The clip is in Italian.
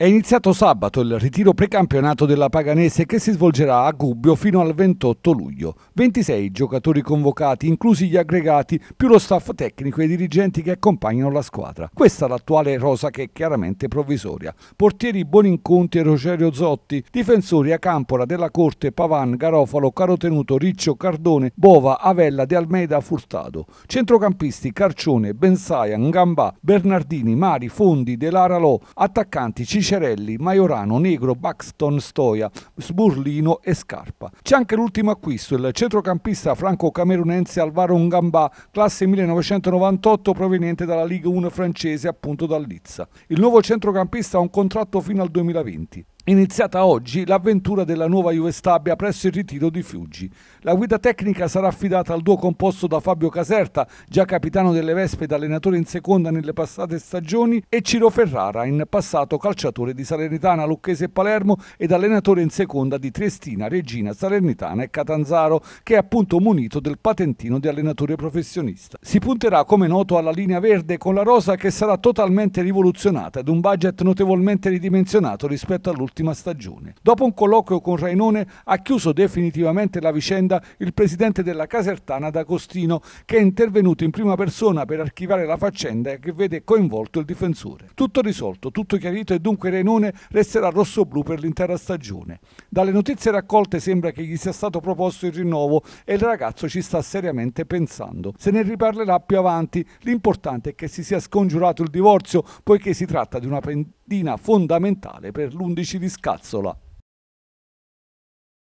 È iniziato sabato il ritiro precampionato della Paganese che si svolgerà a Gubbio fino al 28 luglio. 26 giocatori convocati, inclusi gli aggregati, più lo staff tecnico e i dirigenti che accompagnano la squadra. Questa è l'attuale rosa che è chiaramente provvisoria. Portieri Buoninconti e Rogerio Zotti, difensori a Campora, Della Corte, Pavan, Garofalo, Carotenuto, Riccio, Cardone, Bova, Avella, De Almeida, Furtado. Centrocampisti Carcione, Bensaia, Ngambà, Bernardini, Mari, Fondi, De Lara Delaralò, attaccanti Cicero Cerelli, Maiorano, Negro, Buxton, Stoia, Sburlino e Scarpa. C'è anche l'ultimo acquisto, il centrocampista franco-camerunense Alvaro Ngamba, classe 1998 proveniente dalla Ligue 1 francese appunto dal Lizza. Il nuovo centrocampista ha un contratto fino al 2020. Iniziata oggi l'avventura della nuova Juve Stabia presso il ritiro di Fiuggi. La guida tecnica sarà affidata al duo composto da Fabio Caserta, già capitano delle Vespe ed allenatore in seconda nelle passate stagioni, e Ciro Ferrara, in passato calciatore di Salernitana, Lucchese e Palermo ed allenatore in seconda di Triestina, Regina, Salernitana e Catanzaro, che è appunto munito del patentino di allenatore professionista. Si punterà, come noto, alla linea verde con la rosa che sarà totalmente rivoluzionata ed un budget notevolmente ridimensionato rispetto all'ultimo nell'ultima stagione. Dopo un colloquio con Rainone ha chiuso definitivamente la vicenda il presidente della Casertana D'Agostino che è intervenuto in prima persona per archivare la faccenda che vede coinvolto il difensore. Tutto risolto, tutto chiarito e dunque Rainone resterà rosso-blu per l'intera stagione. Dalle notizie raccolte sembra che gli sia stato proposto il rinnovo e il ragazzo ci sta seriamente pensando. Se ne riparlerà più avanti, l'importante è che si sia scongiurato il divorzio poiché si tratta di una pendina fondamentale per l'11 di scazzola.